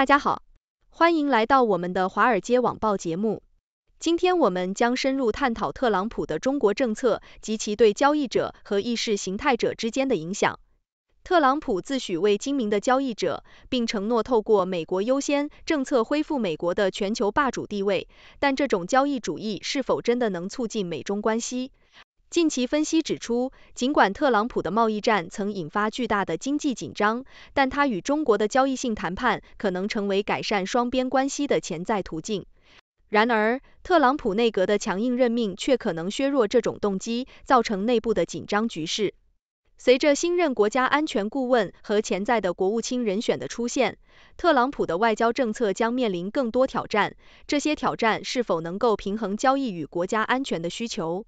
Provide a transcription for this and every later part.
大家好，欢迎来到我们的华尔街网报节目。今天我们将深入探讨特朗普的中国政策及其对交易者和意识形态者之间的影响。特朗普自诩为精明的交易者，并承诺透过美国优先政策恢复美国的全球霸主地位。但这种交易主义是否真的能促进美中关系？近期分析指出，尽管特朗普的贸易战曾引发巨大的经济紧张，但他与中国的交易性谈判可能成为改善双边关系的潜在途径。然而，特朗普内阁的强硬任命却可能削弱这种动机，造成内部的紧张局势。随着新任国家安全顾问和潜在的国务卿人选的出现，特朗普的外交政策将面临更多挑战。这些挑战是否能够平衡交易与国家安全的需求？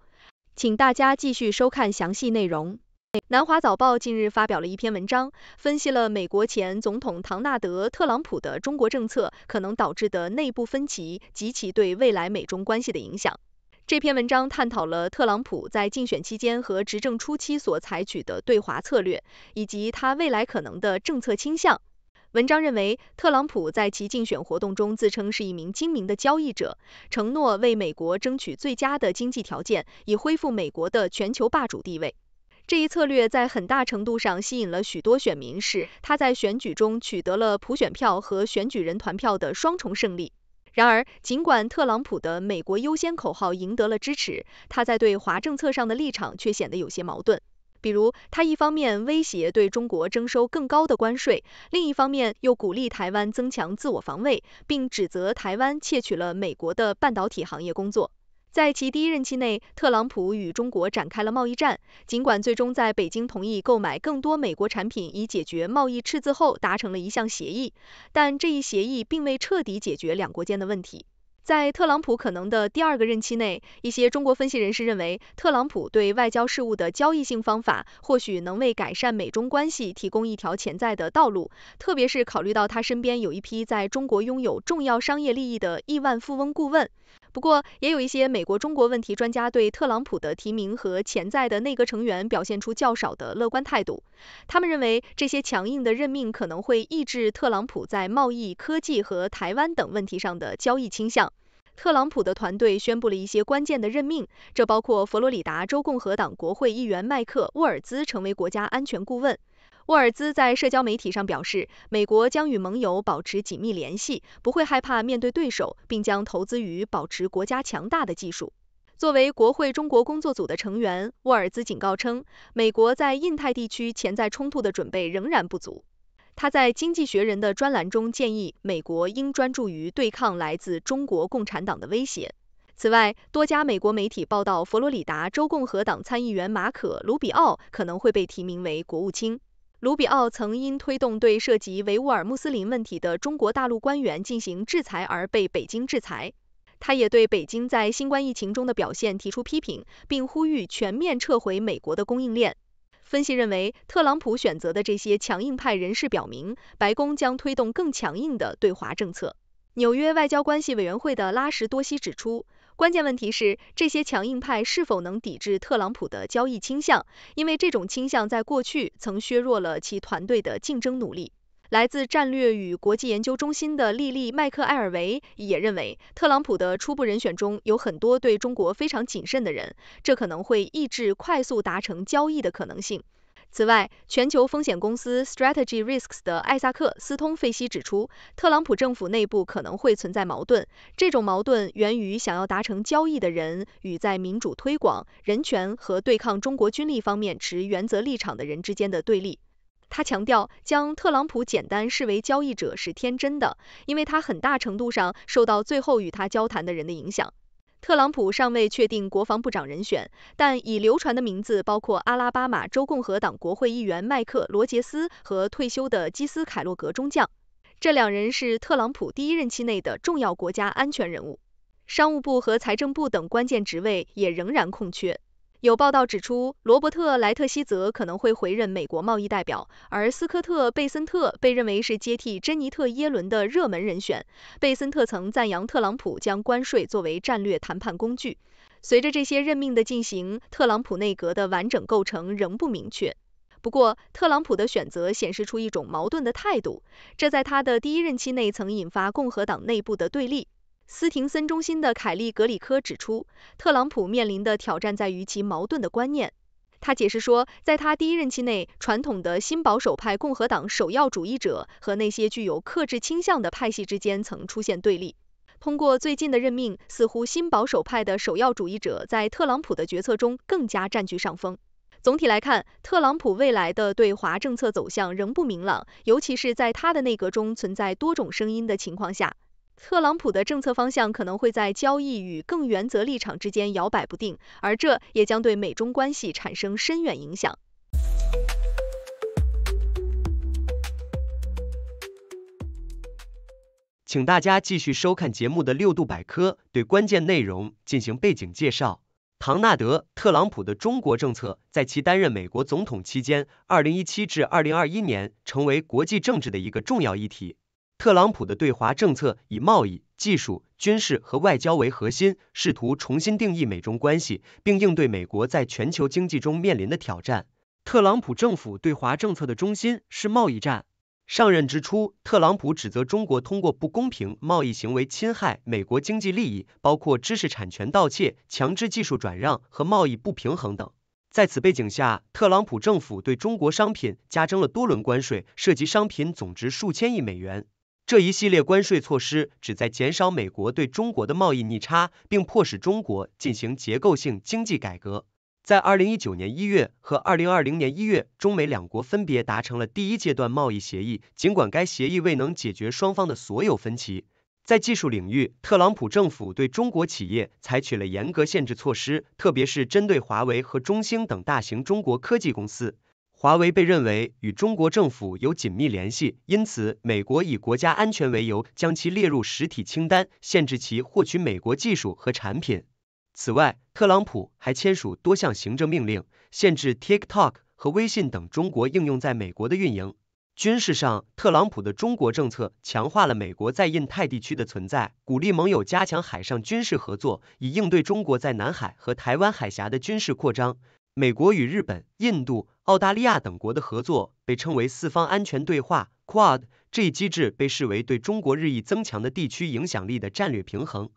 请大家继续收看详细内容。南华早报近日发表了一篇文章，分析了美国前总统唐纳德·特朗普的中国政策可能导致的内部分歧及其对未来美中关系的影响。这篇文章探讨了特朗普在竞选期间和执政初期所采取的对华策略，以及他未来可能的政策倾向。文章认为，特朗普在其竞选活动中自称是一名精明的交易者，承诺为美国争取最佳的经济条件，以恢复美国的全球霸主地位。这一策略在很大程度上吸引了许多选民，使他在选举中取得了普选票和选举人团票的双重胜利。然而，尽管特朗普的“美国优先”口号赢得了支持，他在对华政策上的立场却显得有些矛盾。比如，他一方面威胁对中国征收更高的关税，另一方面又鼓励台湾增强自我防卫，并指责台湾窃取了美国的半导体行业工作。在其第一任期内，特朗普与中国展开了贸易战。尽管最终在北京同意购买更多美国产品以解决贸易赤字后达成了一项协议，但这一协议并未彻底解决两国间的问题。在特朗普可能的第二个任期内，一些中国分析人士认为，特朗普对外交事务的交易性方法或许能为改善美中关系提供一条潜在的道路，特别是考虑到他身边有一批在中国拥有重要商业利益的亿万富翁顾问。不过，也有一些美国中国问题专家对特朗普的提名和潜在的内阁成员表现出较少的乐观态度。他们认为，这些强硬的任命可能会抑制特朗普在贸易、科技和台湾等问题上的交易倾向。特朗普的团队宣布了一些关键的任命，这包括佛罗里达州共和党国会议员迈克·沃尔兹成为国家安全顾问。沃尔兹在社交媒体上表示，美国将与盟友保持紧密联系，不会害怕面对对手，并将投资于保持国家强大的技术。作为国会中国工作组的成员，沃尔兹警告称，美国在印太地区潜在冲突的准备仍然不足。他在《经济学人》的专栏中建议，美国应专注于对抗来自中国共产党的威胁。此外，多家美国媒体报道，佛罗里达州共和党参议员马可·卢比奥可能会被提名为国务卿。卢比奥曾因推动对涉及维吾尔穆斯林问题的中国大陆官员进行制裁而被北京制裁。他也对北京在新冠疫情中的表现提出批评，并呼吁全面撤回美国的供应链。分析认为，特朗普选择的这些强硬派人士表明，白宫将推动更强硬的对华政策。纽约外交关系委员会的拉什多西指出。关键问题是，这些强硬派是否能抵制特朗普的交易倾向？因为这种倾向在过去曾削弱了其团队的竞争努力。来自战略与国际研究中心的莉莉·麦克埃尔维也认为，特朗普的初步人选中有很多对中国非常谨慎的人，这可能会抑制快速达成交易的可能性。此外，全球风险公司 Strategy Risks 的艾萨克斯通费希指出，特朗普政府内部可能会存在矛盾。这种矛盾源于想要达成交易的人与在民主推广、人权和对抗中国军力方面持原则立场的人之间的对立。他强调，将特朗普简单视为交易者是天真的，因为他很大程度上受到最后与他交谈的人的影响。特朗普尚未确定国防部长人选，但已流传的名字包括阿拉巴马州共和党国会议员麦克·罗杰斯和退休的基斯·凯洛格中将。这两人是特朗普第一任期内的重要国家安全人物。商务部和财政部等关键职位也仍然空缺。有报道指出，罗伯特·莱特希泽可能会回任美国贸易代表，而斯科特·贝森特被认为是接替珍妮特·耶伦的热门人选。贝森特曾赞扬特朗普将关税作为战略谈判工具。随着这些任命的进行，特朗普内阁的完整构成仍不明确。不过，特朗普的选择显示出一种矛盾的态度，这在他的第一任期内曾引发共和党内部的对立。斯廷森中心的凯利·格里科指出，特朗普面临的挑战在于其矛盾的观念。他解释说，在他第一任期内，传统的新保守派共和党首要主义者和那些具有克制倾向的派系之间曾出现对立。通过最近的任命，似乎新保守派的首要主义者在特朗普的决策中更加占据上风。总体来看，特朗普未来的对华政策走向仍不明朗，尤其是在他的内阁中存在多种声音的情况下。特朗普的政策方向可能会在交易与更原则立场之间摇摆不定，而这也将对美中关系产生深远影响。请大家继续收看节目的六度百科，对关键内容进行背景介绍。唐纳德·特朗普的中国政策在其担任美国总统期间 （2017 至2021年）成为国际政治的一个重要议题。特朗普的对华政策以贸易、技术、军事和外交为核心，试图重新定义美中关系，并应对美国在全球经济中面临的挑战。特朗普政府对华政策的中心是贸易战。上任之初，特朗普指责中国通过不公平贸易行为侵害美国经济利益，包括知识产权盗窃、强制技术转让和贸易不平衡等。在此背景下，特朗普政府对中国商品加征了多轮关税，涉及商品总值数千亿美元。这一系列关税措施旨在减少美国对中国的贸易逆差，并迫使中国进行结构性经济改革。在2019年1月和2020年1月，中美两国分别达成了第一阶段贸易协议，尽管该协议未能解决双方的所有分歧。在技术领域，特朗普政府对中国企业采取了严格限制措施，特别是针对华为和中兴等大型中国科技公司。华为被认为与中国政府有紧密联系，因此美国以国家安全为由将其列入实体清单，限制其获取美国技术和产品。此外，特朗普还签署多项行政命令，限制 TikTok 和微信等中国应用在美国的运营。军事上，特朗普的中国政策强化了美国在印太地区的存在，鼓励盟友加强海上军事合作，以应对中国在南海和台湾海峡的军事扩张。美国与日本、印度、澳大利亚等国的合作被称为四方安全对话 （QUAD）。这一机制被视为对中国日益增强的地区影响力的战略平衡。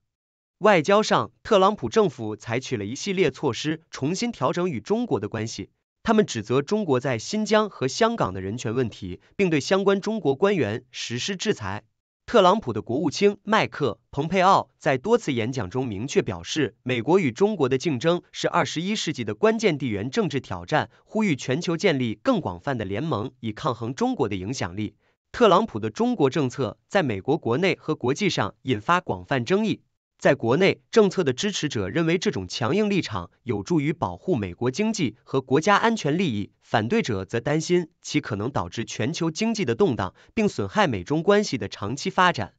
外交上，特朗普政府采取了一系列措施，重新调整与中国的关系。他们指责中国在新疆和香港的人权问题，并对相关中国官员实施制裁。特朗普的国务卿迈克·蓬佩奥在多次演讲中明确表示，美国与中国的竞争是二十一世纪的关键地缘政治挑战，呼吁全球建立更广泛的联盟以抗衡中国的影响力。特朗普的中国政策在美国国内和国际上引发广泛争议。在国内，政策的支持者认为这种强硬立场有助于保护美国经济和国家安全利益；反对者则担心其可能导致全球经济的动荡，并损害美中关系的长期发展。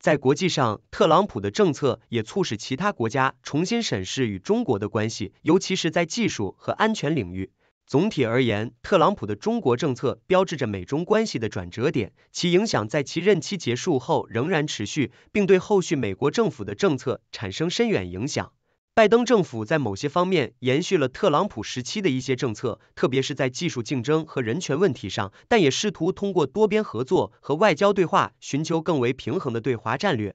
在国际上，特朗普的政策也促使其他国家重新审视与中国的关系，尤其是在技术和安全领域。总体而言，特朗普的中国政策标志着美中关系的转折点，其影响在其任期结束后仍然持续，并对后续美国政府的政策产生深远影响。拜登政府在某些方面延续了特朗普时期的一些政策，特别是在技术竞争和人权问题上，但也试图通过多边合作和外交对话寻求更为平衡的对华战略。